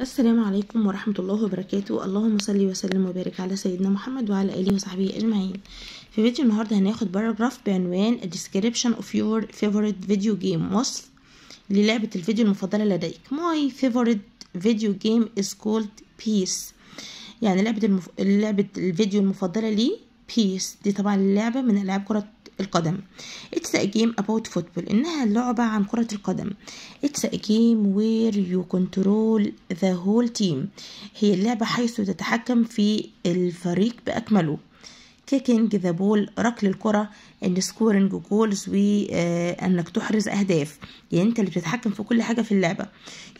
السلام عليكم ورحمة الله وبركاته اللهم صل وسلم وبارك على سيدنا محمد وعلى آله وصحبه أجمعين في فيديو النهاردة هناخد باراجراف بعنوان A description of your favorite video game وصف للعبة الفيديو المفضلة لديك My favorite video game is called Peace يعني لعبة المف... لعبة الفيديو المفضلة لي Peace دي طبعا اللعبة من ألعاب كرة القدم It's a game about football إنها لعبة عن كرة القدم It's a game where you control the whole team هي اللعبة حيث تتحكم في الفريق بأكمله kicking the ball ركل الكرة and scoring goals و انك تحرز اهداف يعني انت اللي بتتحكم في كل حاجة في اللعبة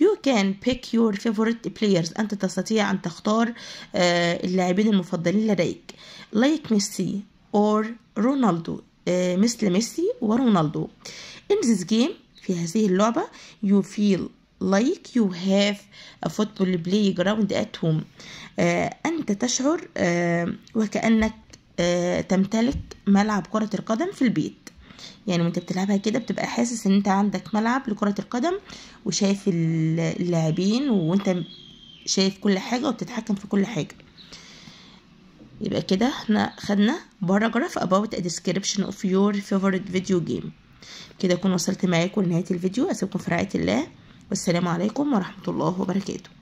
you can pick your favorite players انت تستطيع ان تختار آه، اللاعبين المفضلين لديك like ميسي or رونالدو آه، مثل ميسي ورونالدو in this game في هذه اللعبة you feel like you have a football playground at home آه، أنت تشعر آه، وكأنك تمتلك ملعب كرة القدم في البيت يعني وانت بتلعبها كده بتبقى حاسس ان انت عندك ملعب لكرة القدم وشايف اللاعبين وانت شايف كل حاجة وبتتحكم في كل حاجة يبقى كده احنا خدنا paragraph about a description of your favorite video game كده اكون وصلت معاكم لنهايه الفيديو اسيبكم في رعايه الله والسلام عليكم ورحمه الله وبركاته